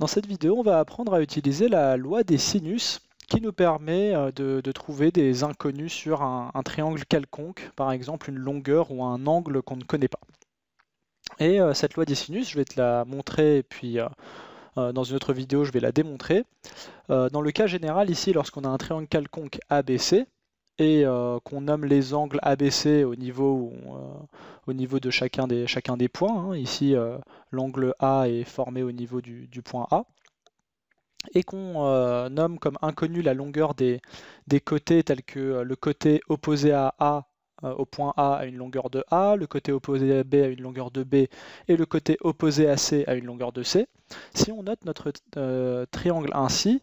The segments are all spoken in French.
Dans cette vidéo, on va apprendre à utiliser la loi des sinus qui nous permet euh, de, trouver des inconnus sur un, triangle quelconque, par exemple une longueur ou un angle qu'on ne connaît pas. Et euh, cette loi des sinus, je vais te la montrer et puis euh, dans une autre vidéo, je vais la démontrer. dans le cas général, ici, lorsqu'on a un triangle quelconque ABC, et euh, qu'on nomme les angles ABC au niveau, euh, au niveau de chacun des, chacun des points. Hein. Ici, euh, l'angle A est formé au niveau du, point A. Et qu'on nomme comme inconnu la longueur des, des côtés tels que le côté opposé à A au point A a une longueur de A, le côté opposé à B a une longueur de B et le côté opposé à C a une longueur de C. Si on note notre triangle ainsi,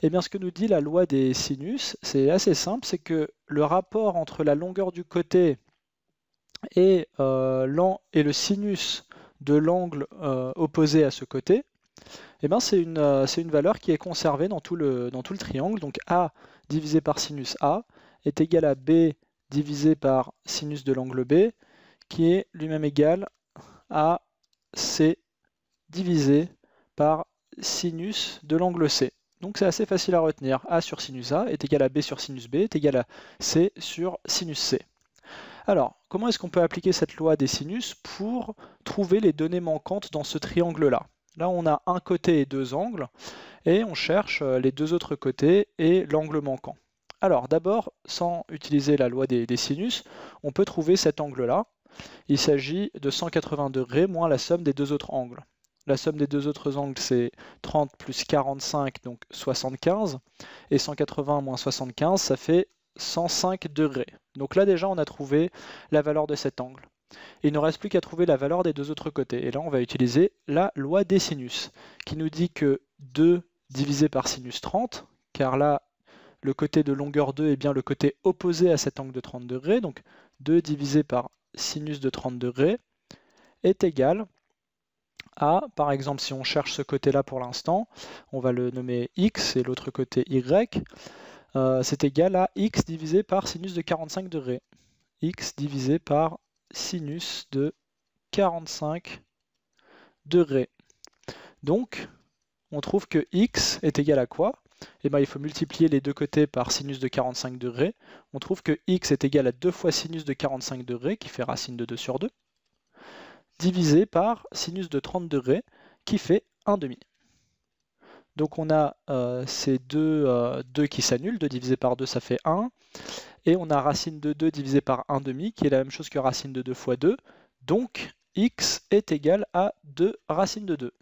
eh ce que nous dit la loi des sinus, c'est assez simple, c'est que le rapport entre la longueur du côté et, euh, le sinus de l'angle euh, opposé à ce côté, eh euh, c'est une, valeur qui est conservée dans tout le triangle. Donc A divisé par sinus A est égal à B divisé par sinus de l'angle B, qui est lui-même égal à C divisé par sinus de l'angle C. Donc c'est assez facile à retenir. A sur sinus A est égal à B sur sinus B est égal à C sur sinus C. Alors, comment est-ce qu'on peut appliquer cette loi des sinus pour trouver les données manquantes dans ce triangle-là Là, on a un côté et deux angles, et on cherche euh, les deux autres côtés et l'angle manquant. Alors, d'abord, sans utiliser la loi des, sinus, on peut trouver cet angle-là. Il s'agit de 180 degrés moins la somme des deux autres angles. La somme des deux autres angles, c'est 30 plus 45, donc 75. Et 180 moins 75, ça fait 105 degrés. Donc là déjà, on a trouvé la valeur de cet angle. Il ne reste plus qu'à trouver la valeur des deux autres côtés. Et là, on va utiliser la loi des sinus, qui nous dit que 2 divisé par sinus 30, car là, le côté de longueur 2 est bien le côté opposé à cet angle de 30 degrés, donc 2 divisé par sinus de 30 degrés est égal a. Par exemple, si on cherche ce côté-là pour l'instant, on va le nommer x et l'autre côté y. Euh, c'est égal à x divisé par sinus de 45 degrés. x divisé par sinus de 45 degrés. Donc, on trouve que x est égal à quoi eh bien, il faut multiplier les deux côtés par sinus de 45 degrés. On trouve que x est égal à 2 fois sinus de 45 degrés, qui fait racine de 2 sur 2 divisé par sinus de 30 degrés qui fait 1 demi. Donc on a euh, ces deux, 2 euh, qui s'annulent, 2 divisé par 2 ça fait 1, et on a racine de 2 divisé par 1 demi qui est la même chose que racine de 2 fois 2, donc x est égal à 2 racine de 2.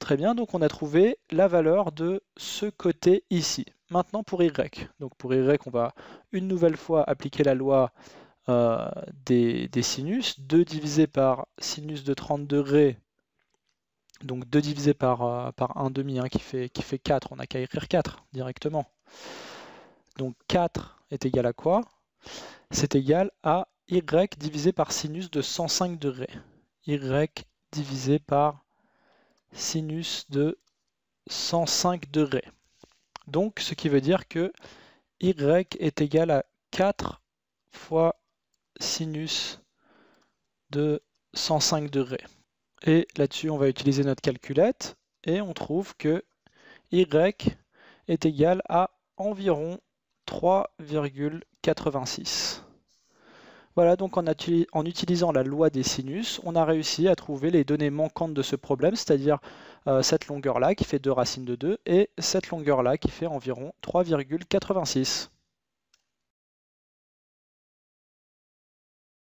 Très bien, donc on a trouvé la valeur de ce côté ici. Maintenant pour y. Donc pour y, on va une nouvelle fois appliquer la loi euh, des, sinus, 2 divisé par sinus de 30 degrés, donc 2 divisé par, 1 euh, demi hein, qui, fait, qui fait 4, on n'a qu'à écrire 4 directement. Donc 4 est égal à quoi C'est égal à y divisé par sinus de 105 degrés. y divisé par sinus de 105 degrés. Donc ce qui veut dire que y est égal à 4 fois sinus de 105 degrés. Et là-dessus, on va utiliser notre calculette et on trouve que y est égal à environ 3,86. Voilà, donc en, utilisant la loi des sinus, on a réussi à trouver les données manquantes de ce problème, c'est-à-dire euh, cette longueur-là qui fait 2 racines de 2 et cette longueur-là qui fait environ 3,86.